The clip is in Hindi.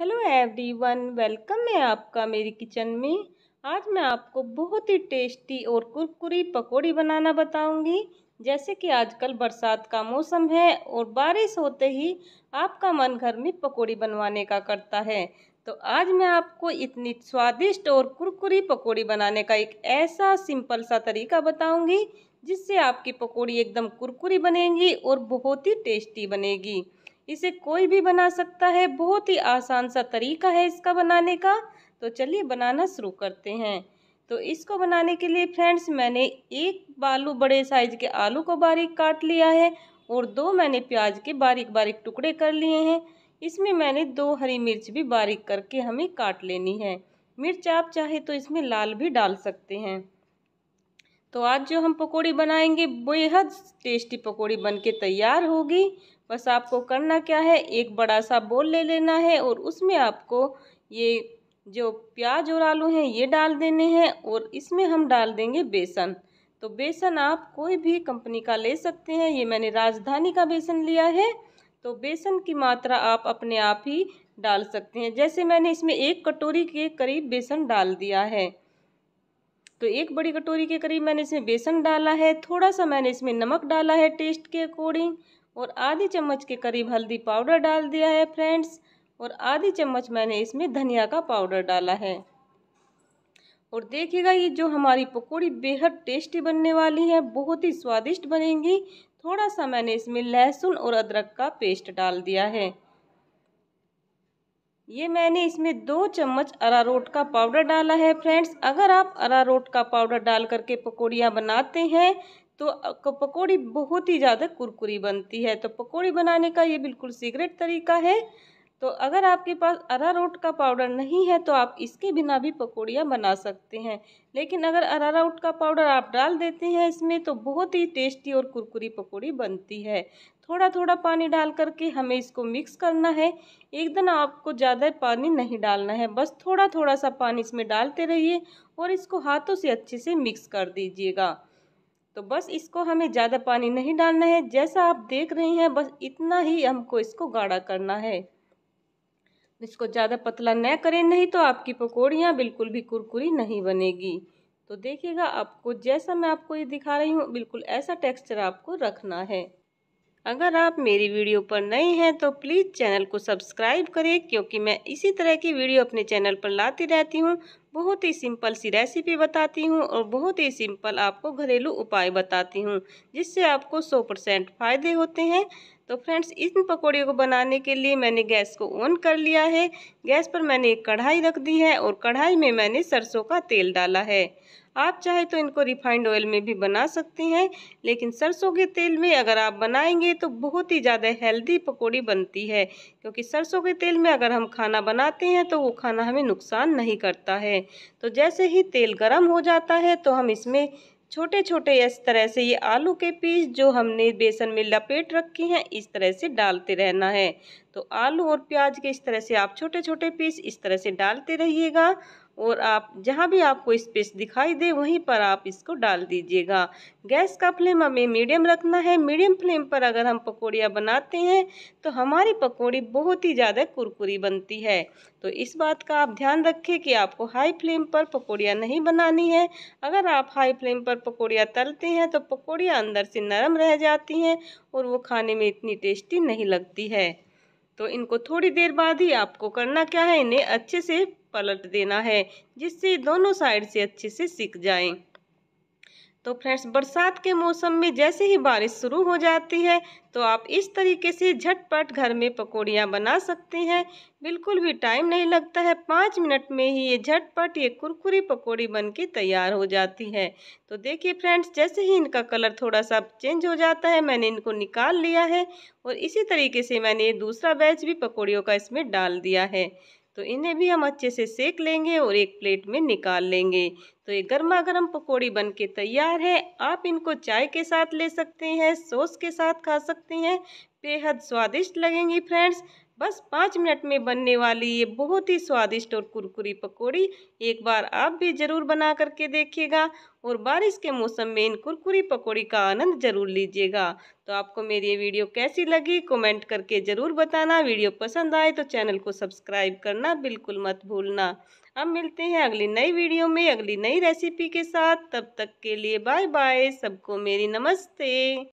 हेलो एवरीवन वेलकम है आपका मेरी किचन में आज मैं आपको बहुत ही टेस्टी और कुरकुरी पकौड़ी बनाना बताऊंगी जैसे कि आजकल बरसात का मौसम है और बारिश होते ही आपका मन घर में पकौड़ी बनवाने का करता है तो आज मैं आपको इतनी स्वादिष्ट और कुरकुरी पकौड़ी बनाने का एक ऐसा सिंपल सा तरीका बताऊँगी जिससे आपकी पकौड़ी एकदम कुरकुरी बनेगी और बहुत ही टेस्टी बनेगी इसे कोई भी बना सकता है बहुत ही आसान सा तरीका है इसका बनाने का तो चलिए बनाना शुरू करते हैं तो इसको बनाने के लिए फ्रेंड्स मैंने एक बालू बड़े साइज के आलू को बारीक काट लिया है और दो मैंने प्याज के बारीक बारीक टुकड़े कर लिए हैं इसमें मैंने दो हरी मिर्च भी बारीक करके हमें काट लेनी है मिर्च आप चाहे तो इसमें लाल भी डाल सकते हैं तो आज जो हम पकौड़ी बनाएंगे बेहद टेस्टी पकौड़ी बनके तैयार होगी बस आपको करना क्या है एक बड़ा सा बोल ले लेना है और उसमें आपको ये जो प्याज और आलू हैं ये डाल देने हैं और इसमें हम डाल देंगे बेसन तो बेसन आप कोई भी कंपनी का ले सकते हैं ये मैंने राजधानी का बेसन लिया है तो बेसन की मात्रा आप अपने आप ही डाल सकते हैं जैसे मैंने इसमें एक कटोरी के करीब बेसन डाल दिया है तो एक बड़ी कटोरी के करीब मैंने इसमें बेसन डाला है थोड़ा सा मैंने इसमें नमक डाला है टेस्ट के अकॉर्डिंग और आधी चम्मच के करीब हल्दी पाउडर डाल दिया है फ्रेंड्स और आधी चम्मच मैंने इसमें धनिया का पाउडर डाला है और देखिएगा ये जो हमारी पकौड़ी बेहद टेस्टी बनने वाली है बहुत ही स्वादिष्ट बनेंगी थोड़ा सा मैंने इसमें लहसुन और अदरक का पेस्ट डाल दिया है ये मैंने इसमें दो चम्मच अरारोट का पाउडर डाला है फ्रेंड्स अगर आप अरारोट का पाउडर डाल करके पकौड़ियाँ बनाते हैं तो पकौड़ी बहुत ही ज़्यादा कुरकुरी बनती है तो पकौड़ी बनाने का ये बिल्कुल सीक्रेट तरीका है तो अगर आपके पास अरारोट का पाउडर नहीं है तो आप इसके बिना भी पकौड़ियाँ बना सकते हैं लेकिन अगर अरारोट का पाउडर आप डाल देते हैं इसमें तो बहुत ही टेस्टी और कुरकुरी पकौड़ी बनती है थोड़ा थोड़ा पानी डाल करके हमें इसको मिक्स करना है एकदम आपको ज़्यादा पानी नहीं डालना है बस थोड़ा थोड़ा सा पानी इसमें डालते रहिए और इसको हाथों से अच्छे से मिक्स कर दीजिएगा तो बस इसको हमें ज़्यादा पानी नहीं डालना है जैसा आप देख रहे हैं बस इतना ही हमको इसको गाढ़ा करना है इसको ज़्यादा पतला न करें नहीं तो आपकी पकौड़ियाँ बिल्कुल भी कुरकुरी नहीं बनेगी तो देखिएगा आपको जैसा मैं आपको ये दिखा रही हूँ बिल्कुल ऐसा टेक्सचर आपको रखना है अगर आप मेरी वीडियो पर नए हैं तो प्लीज़ चैनल को सब्सक्राइब करें क्योंकि मैं इसी तरह की वीडियो अपने चैनल पर लाती रहती हूँ बहुत ही सिंपल सी रेसिपी बताती हूँ और बहुत ही सिंपल आपको घरेलू उपाय बताती हूँ जिससे आपको 100 परसेंट फ़ायदे होते हैं तो फ्रेंड्स इन पकौड़ियों को बनाने के लिए मैंने गैस को ऑन कर लिया है गैस पर मैंने एक कढ़ाई रख दी है और कढ़ाई में मैंने सरसों का तेल डाला है आप चाहे तो इनको रिफाइंड ऑयल में भी बना सकते हैं लेकिन सरसों के तेल में अगर आप बनाएंगे तो बहुत ही ज़्यादा हेल्दी पकौड़ी बनती है क्योंकि सरसों के तेल में अगर हम खाना बनाते हैं तो वो खाना हमें नुकसान नहीं करता है तो जैसे ही तेल गर्म हो जाता है तो हम इसमें छोटे छोटे इस तरह से ये आलू के पीस जो हमने बेसन में लपेट रखे हैं इस तरह से डालते रहना है तो आलू और प्याज के इस तरह से आप छोटे छोटे पीस इस तरह से डालते रहिएगा और आप जहाँ भी आपको स्पेस दिखाई दे वहीं पर आप इसको डाल दीजिएगा गैस का फ्लेम हमें मीडियम रखना है मीडियम फ्लेम पर अगर हम पकौड़ियाँ बनाते हैं तो हमारी पकौड़ी बहुत ही ज़्यादा कुरकुरी बनती है तो इस बात का आप ध्यान रखें कि आपको हाई फ्लेम पर पकौड़ियाँ नहीं बनानी है अगर आप हाई फ्लेम पर पकौड़ियाँ तलते हैं तो पकौड़ियाँ अंदर से नरम रह जाती हैं और वो खाने में इतनी टेस्टी नहीं लगती है तो इनको थोड़ी देर बाद ही आपको करना क्या है इन्हें अच्छे से पलट देना है जिससे दोनों साइड से अच्छे से सीख जाएं तो फ्रेंड्स बरसात के मौसम में जैसे ही बारिश शुरू हो जाती है तो आप इस तरीके से झटपट घर में पकौड़ियाँ बना सकते हैं बिल्कुल भी टाइम नहीं लगता है पाँच मिनट में ही ये झटपट ये कुरकुरी पकौड़ी बन के तैयार हो जाती है तो देखिए फ्रेंड्स जैसे ही इनका कलर थोड़ा सा चेंज हो जाता है मैंने इनको निकाल लिया है और इसी तरीके से मैंने दूसरा बैच भी पकौड़ियों का इसमें डाल दिया है तो इन्हें भी हम अच्छे से सेक लेंगे और एक प्लेट में निकाल लेंगे तो ये गर्मा गर्म पकौड़ी बन के तैयार है आप इनको चाय के साथ ले सकते हैं सॉस के साथ खा सकते हैं बेहद स्वादिष्ट लगेंगी फ्रेंड्स बस पाँच मिनट में बनने वाली ये बहुत ही स्वादिष्ट और कुरकुरी पकौड़ी एक बार आप भी ज़रूर बना करके देखिएगा और बारिश के मौसम में इन कुरकुरी पकौड़ी का आनंद ज़रूर लीजिएगा तो आपको मेरी ये वीडियो कैसी लगी कमेंट करके ज़रूर बताना वीडियो पसंद आए तो चैनल को सब्सक्राइब करना बिल्कुल मत भूलना अब मिलते हैं अगली नई वीडियो में अगली नई रेसिपी के साथ तब तक के लिए बाय बाय सबको मेरी नमस्ते